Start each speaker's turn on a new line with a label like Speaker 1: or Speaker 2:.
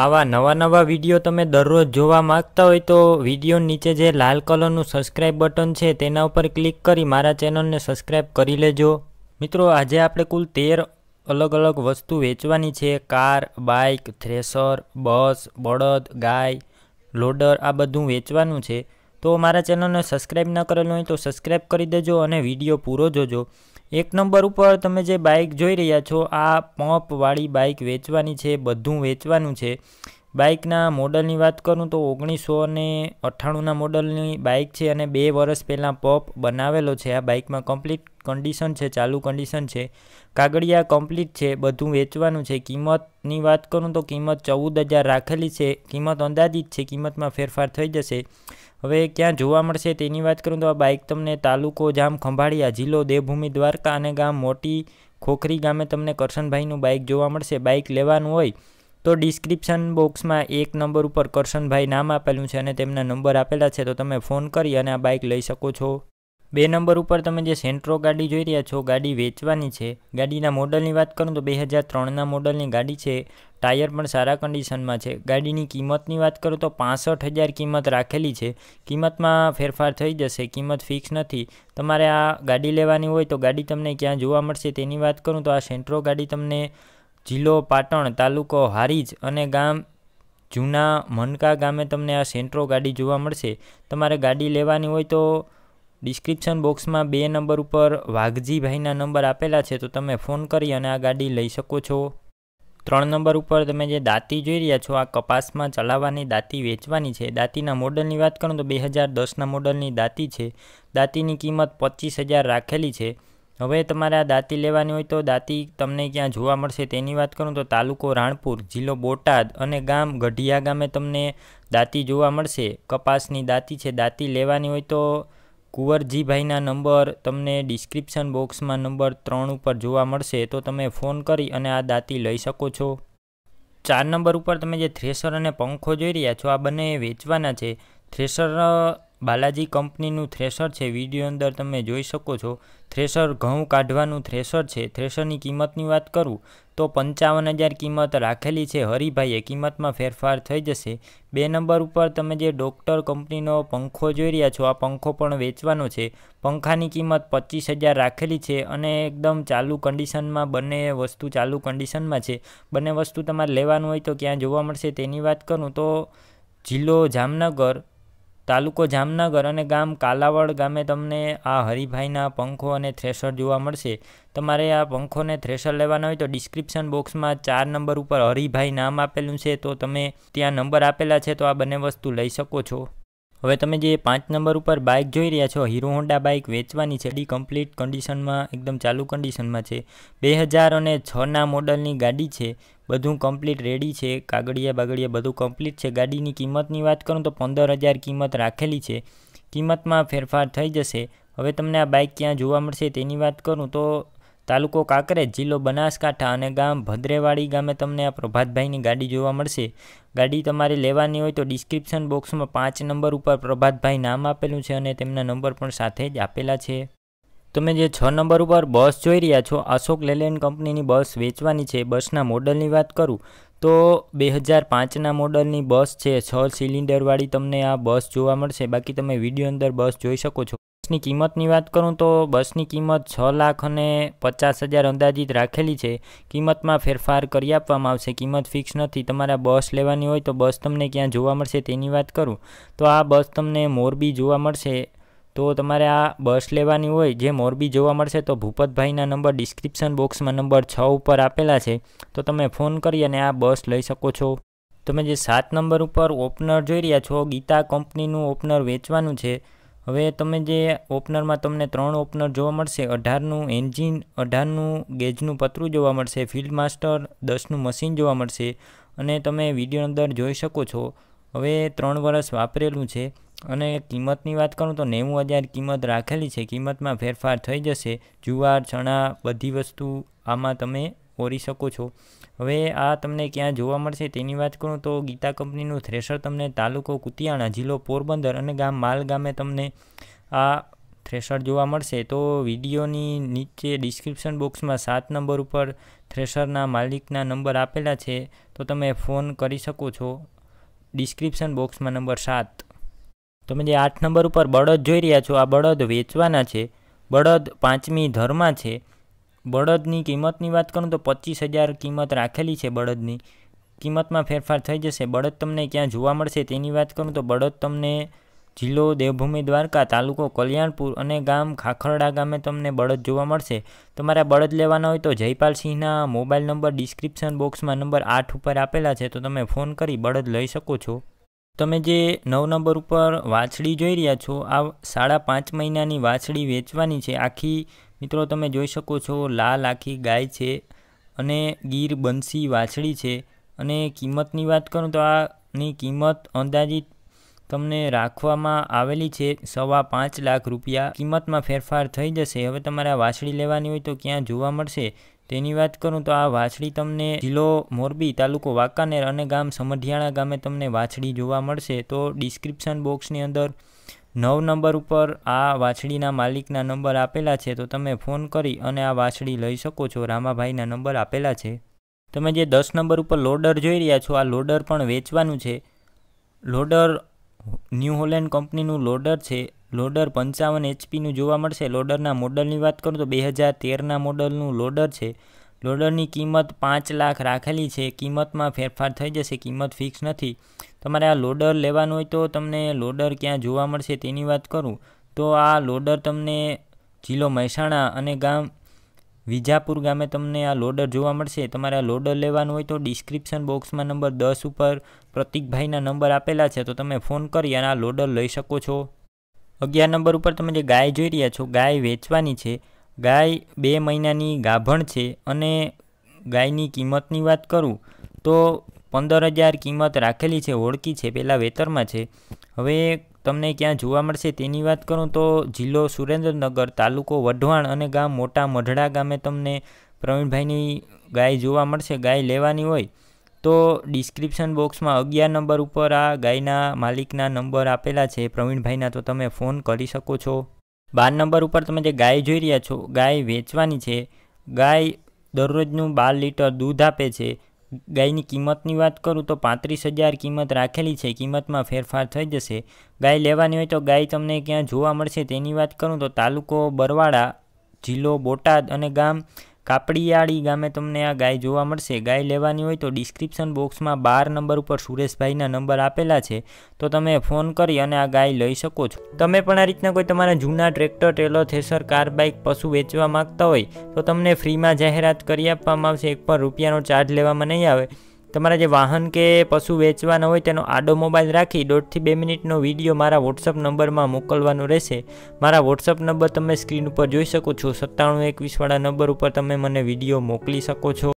Speaker 1: આવા નવા નવા વિડીયો તમે દરરોજ જોવા માંગતા હોય તો વિડીયો નીચે જે લાલ કલરનું સબસ્ક્રાઇબ બટન છે તેના ઉપર ક્લિક કરી મારા ચેનલને સબસ્ક્રાઇબ કરી લેજો મિત્રો આજે આપણે કુલ તેર અલગ અલગ વસ્તુ વેચવાની છે કાર બાઇક થ્રેસર બસ બળદ ગાય લોડર આ બધું વેચવાનું છે તો મારા ચેનલને સબસ્ક્રાઇબ ન કરેલું હોય તો સબસ્ક્રાઇબ કરી દેજો અને વિડીયો પૂરો જોજો એક નંબર ઉપર તમે જે બાઇક જોઈ રહ્યા છો આ પંપવાળી બાઇક વેચવાની છે બધું વેચવાનું છે બાઇકના મોડલની વાત કરું તો ઓગણીસો ને અઠ્ઠાણુંના મોડલની બાઇક છે અને બે વર્ષ પહેલાં પંપ બનાવેલો છે આ બાઇકમાં કમ્પ્લીટ કન્ડિશન છે ચાલુ કન્ડિશન છે કાગળિયા કમ્પ્લીટ છે બધું વેચવાનું છે કિંમતની વાત કરું તો કિંમત ચૌદ હજાર રાખેલી છે કિંમત અંદાજિત છે કિંમતમાં ફેરફાર થઈ જશે હવે ક્યાં જોવા મળશે તેની વાત કરું તો આ બાઇક તમને તાલુકો જામ ખંભાળિયા જિલ્લો દેવભૂમિ દ્વારકા અને ગામ મોટી ખોખરી ગામે તમને કરશનભાઈનું બાઇક જોવા મળશે બાઇક લેવાનું હોય તો ડિસ્ક્રિપ્શન બોક્સમાં એક નંબર ઉપર કરશનભાઈ નામ આપેલું છે અને તેમના નંબર આપેલા છે તો તમે ફોન કરી અને આ બાઇક લઈ શકો છો બે નંબર ઉપર તમે જે સેન્ટ્રો ગાડી જોઈ રહ્યા છો ગાડી વેચવાની છે ગાડીના મોડલની વાત કરું તો બે હજાર ત્રણના મોડલની ગાડી છે ટાયર પણ સારા કન્ડિશનમાં છે ગાડીની કિંમતની વાત કરું તો પાસઠ હજાર કિંમત રાખેલી છે કિંમતમાં ફેરફાર થઈ જશે કિંમત ફિક્સ નથી તમારે આ ગાડી લેવાની હોય તો ગાડી તમને ક્યાં જોવા મળશે તેની વાત કરું તો આ સેન્ટ્રો ગાડી તમને જિલ્લો પાટણ તાલુકો હારીજ અને ગામ જૂના મનકા ગામે તમને આ સેન્ટ્રો ગાડી જોવા મળશે તમારે ગાડી લેવાની હોય તો ડિસ્ક્રિપ્શન બોક્સમાં બે નંબર ઉપર વાઘજીભાઈના નંબર આપેલા છે તો તમે ફોન કરી અને આ ગાડી લઈ શકો છો ત્રણ નંબર ઉપર તમે જે દાંતી જોઈ રહ્યા છો આ કપાસમાં ચલાવવાની દાંતી વેચવાની છે દાંતીના મોડલની વાત કરું તો બે હજાર દસના મોડલની દાંતી છે દાંતીની કિંમત પચીસ હજાર રાખેલી છે હવે તમારે આ દાંતી લેવાની હોય તો દાંતી તમને ક્યાં જોવા મળશે તેની વાત કરું તો તાલુકો રાણપુર જિલ્લો બોટાદ અને ગામ ગઢિયા ગામે તમને દાંતી જોવા મળશે કપાસની દાંતી છે દાંતી લેવાની હોય તો કુંવરજીભાઈના નંબર તમને ડિસ્ક્રિપ્શન બોક્સમાં નંબર ત્રણ ઉપર જોવા મળશે તો તમે ફોન કરી અને આ દાંતી લઈ શકો છો ચાર નંબર ઉપર તમે જે થ્રેસર અને પંખો જોઈ રહ્યા છો આ બંને વેચવાના છે થ્રેસર બાલાજી કંપનીનું થ્રેશર છે વિડીયો અંદર તમે જોઈ શકો છો થ્રેશર ઘઉં કાઢવાનું થ્રેશર છે થ્રેશરની કિંમતની વાત કરું તો પંચાવન હજાર કિંમત રાખેલી છે હરિભાઈએ કિંમતમાં ફેરફાર થઈ જશે બે નંબર ઉપર તમે જે ડોક્ટર કંપનીનો પંખો જોઈ રહ્યા છો આ પંખો પણ વેચવાનો છે પંખાની કિંમત પચીસ હજાર રાખેલી છે અને એકદમ ચાલુ કન્ડિશનમાં બંને વસ્તુ ચાલુ કન્ડિશનમાં છે બંને વસ્તુ તમારે લેવાનું હોય તો ક્યાં જોવા મળશે તેની વાત કરું તો જિલ્લો જામનગર તાલુકો જામનગર અને ગામ કાલાવડ ગામે તમને આ હરિભાઈના પંખો અને થ્રેશર જોવા મળશે તમારે આ પંખોને થ્રેશર લેવાના હોય તો ડિસ્ક્રિપ્શન બોક્સમાં ચાર નંબર ઉપર હરિભાઈ નામ આપેલું છે તો તમે ત્યાં નંબર આપેલા છે તો આ બંને વસ્તુ લઈ શકો છો હવે તમે જે પાંચ નંબર ઉપર બાઇક જોઈ રહ્યા છો હીરો હોન્ડા બાઇક વેચવાની છે ડી કમ્પ્લીટ કન્ડિશનમાં એકદમ ચાલુ કન્ડિશનમાં છે બે હજાર અને છના મોડલની ગાડી છે બધું કમ્પ્લીટ રેડી છે કાગળિયા બાગળિયા બધું કમ્પ્લીટ છે ગાડીની કિંમતની વાત કરું તો પંદર હજાર કિંમત રાખેલી છે કિંમતમાં ફેરફાર થઈ જશે હવે તમને આ બાઇક ક્યાં જોવા મળશે તેની વાત કરું તો તાલુકો કાંકરેજ જિલ્લો બનાસકાંઠા અને ગામ ભદ્રેવાડી ગામે તમને આ પ્રભાતભાઈની ગાડી જોવા મળશે ગાડી તમારે લેવાની હોય તો ડિસ્ક્રિપ્શન બોક્સમાં પાંચ નંબર ઉપર પ્રભાતભાઈ નામ આપેલું છે અને તેમના નંબર પણ સાથે જ આપેલા છે તમે જે છ નંબર ઉપર બસ જોઈ રહ્યા છો અશોક લેલેન્ડ કંપનીની બસ વેચવાની છે બસના મોડલની વાત કરું તો બે હજાર પાંચના મોડલની બસ છે છ સિલિન્ડરવાળી તમને આ બસ જોવા મળશે બાકી તમે વિડીયો અંદર બસ જોઈ શકો છો બસની કિંમતની વાત કરું તો બસની કિંમત છ લાખ અને પચાસ હજાર અંદાજિત રાખેલી છે કિંમતમાં ફેરફાર કરી આપવામાં આવશે કિંમત ફિક્સ નથી તમારા બસ લેવાની હોય તો બસ તમને ક્યાં જોવા મળશે તેની વાત કરું તો આ બસ તમને મોરબી જોવા મળશે તો તમારે આ બસ લેવાની હોય જે મોરબી જોવા મળશે તો ભૂપતભાઈના નંબર ડિસ્ક્રિપ્શન બોક્સમાં નંબર છ ઉપર આપેલા છે તો તમે ફોન કરી અને આ બસ લઈ શકો છો તમે જે સાત નંબર ઉપર ઓપનર જોઈ રહ્યા છો ગીતા કંપનીનું ઓપનર વેચવાનું છે હવે તમે જે ઓપનરમાં તમને ત્રણ ઓપનર જોવા મળશે અઢારનું એન્જિન અઢારનું ગેજનું પતરું જોવા મળશે ફિલ્ડ માસ્ટર દસનું મશીન જોવા મળશે અને તમે વિડીયો અંદર જોઈ શકો છો હવે ત્રણ વર્ષ વાપરેલું છે અને કિંમતની વાત કરું તો નેવું હજાર કિંમત રાખેલી છે કિંમતમાં ફેરફાર થઈ જશે જુવાર ચણા બધી વસ્તુ આમાં તમે ઓરી શકો છો હવે આ તમને ક્યાં જોવા મળશે તેની વાત કરું તો ગીતા કંપનીનું થ્રેશર તમને તાલુકો કુતિયાણા જિલ્લો પોરબંદર અને ગામ માલ ગામે તમને આ થ્રેશર જોવા મળશે તો વિડીયોની નીચે ડિસ્ક્રિપ્શન બોક્સમાં સાત નંબર ઉપર થ્રેશરના માલિકના નંબર આપેલા છે તો તમે ફોન કરી શકો છો ડિસ્ક્રિપ્શન બોક્સમાં નંબર સાત તમે જે આઠ નંબર ઉપર બળદ જોઈ રહ્યા છો આ બળદ વેચવાના છે બળદ પાંચમી ધરમાં છે બળદની કિંમતની વાત કરું તો પચીસ હજાર કિંમત રાખેલી છે બળદની કિંમતમાં ફેરફાર થઈ જશે બળદ તમને ક્યાં જોવા મળશે તેની વાત કરું તો બળદ તમને જિલ્લો દેવભૂમિ દ્વારકા તાલુકો કલ્યાણપુર અને ગામ ખાખરડા ગામે તમને બળદ જોવા મળશે તમારે બળદ લેવાના હોય તો જયપાલસિંહના મોબાઈલ નંબર ડિસ્ક્રિપ્શન બોક્સમાં નંબર આઠ ઉપર આપેલા છે તો તમે ફોન કરી બળદ લઈ શકો છો તમે જે નવ નંબર ઉપર વાછડી જોઈ રહ્યા છો આ સાડા પાંચ મહિનાની વાછડી વેચવાની છે આખી મિત્રો તમે જોઈ શકો છો લાલ આખી ગાય છે અને ગીર બંસી વાછડી છે અને કિંમતની વાત કરું તો આની કિંમત અંદાજિત તમને રાખવામાં આવેલી છે સવા પાંચ લાખ રૂપિયા કિંમતમાં ફેરફાર થઈ જશે હવે તમારે વાછડી લેવાની હોય તો ક્યાં જોવા મળશે તેની વાત કરું તો આ વાછડી તમને જિલ્લો મોરબી તાલુકો વાંકાનેર અને ગામ સમઢિયાણા ગામે તમને વાછડી જોવા મળશે તો ડિસ્ક્રિપ્શન બોક્સની અંદર નવ નંબર ઉપર આ વાછડીના માલિકના નંબર આપેલા છે તો તમે ફોન કરી અને આ વાછડી લઈ શકો છો રામાભાઈના નંબર આપેલા છે તમે જે દસ નંબર ઉપર લોડર જોઈ રહ્યા છો આ લોડર પણ વેચવાનું છે લોડર ન્યૂ હોલેન્ડ કંપનીનું લોડર છે લોડર પંચાવન એચપીનું જોવા મળશે લોડરના મોડલની વાત કરું તો બે હજાર તેરના મોડલનું લોડર છે લોડરની કિંમત પાંચ લાખ રાખેલી છે કિંમતમાં ફેરફાર થઈ જશે કિંમત ફિક્સ નથી તમારે આ લોડર લેવાનું હોય તો તમને લોડર ક્યાં જોવા મળશે તેની વાત કરું તો આ લોડર તમને જિલ્લો મહેસાણા અને ગામ વિજાપુર ગામે તમને આ લોડર જોવા મળશે તમારે આ લોડર લેવાનું હોય તો ડિસ્ક્રિપ્શન બોક્સમાં નંબર દસ ઉપર પ્રતિકભાઈના નંબર આપેલા છે તો તમે ફોન કરી અને આ લોડર લઈ શકો છો અગિયાર નંબર ઉપર તમે જે ગાય જોઈ રહ્યા છો ગાય વેચવાની છે ગાય બે મહિનાની ગાભણ છે અને ગાયની કિંમતની વાત કરું તો પંદર હજાર કિંમત રાખેલી છે ઓળખી છે પહેલાં વેતરમાં છે હવે તમને ક્યાં જોવા મળશે તેની વાત કરું તો જિલ્લો સુરેન્દ્રનગર તાલુકો વઢવાણ અને ગામ મોટા મઢડા ગામે તમને પ્રવીણભાઈની ગાય જોવા મળશે ગાય લેવાની હોય તો ડિસ્ક્રિપ્શન બોક્સમાં અગિયાર નંબર ઉપર આ ગાયના માલિકના નંબર આપેલા છે પ્રવીણભાઈના તો તમે ફોન કરી શકો છો બાર નંબર ઉપર તમે જે ગાય જોઈ રહ્યા છો ગાય વેચવાની છે ગાય દરરોજનું બાર લીટર દૂધ આપે છે ગાયની કિંમતની વાત કરું તો પાંત્રીસ હજાર કિંમત રાખેલી છે કિંમતમાં ફેરફાર થઈ જશે ગાય લેવાની હોય તો ગાય તમને ક્યાં જોવા મળશે તેની વાત કરું તો તાલુકો બરવાડા જિલ્લો બોટાદ અને ગામ કાપડીયાળી ગામે તમને આ ગાય જોવા મળશે ગાય લેવાની હોય તો ડિસ્ક્રિપ્શન બોક્સમાં બાર નંબર ઉપર સુરેશભાઈના નંબર આપેલા છે તો તમે ફોન કરી અને આ ગાય લઈ શકો છો તમે પણ આ રીતના કોઈ તમારા જૂના tractor trailer thresher car bike પશુ વેચવા માગતા હોય તો તમને ફ્રીમાં જાહેરાત કરી આપવામાં આવશે એક પણ રૂપિયાનો ચાર્જ લેવામાં નહીં આવે તમારા જે વાહન કે પશુ વેચવાના હોય તેનો આડો મોબાઈલ રાખી દોઢથી બે મિનિટનો વિડીયો મારા વોટ્સઅપ નંબરમાં મોકલવાનો રહેશે મારા વોટ્સઅપ નંબર તમે સ્ક્રીન ઉપર જોઈ શકો છો સત્તાણું એકવીસવાળા નંબર ઉપર તમે મને વિડીયો મોકલી શકો છો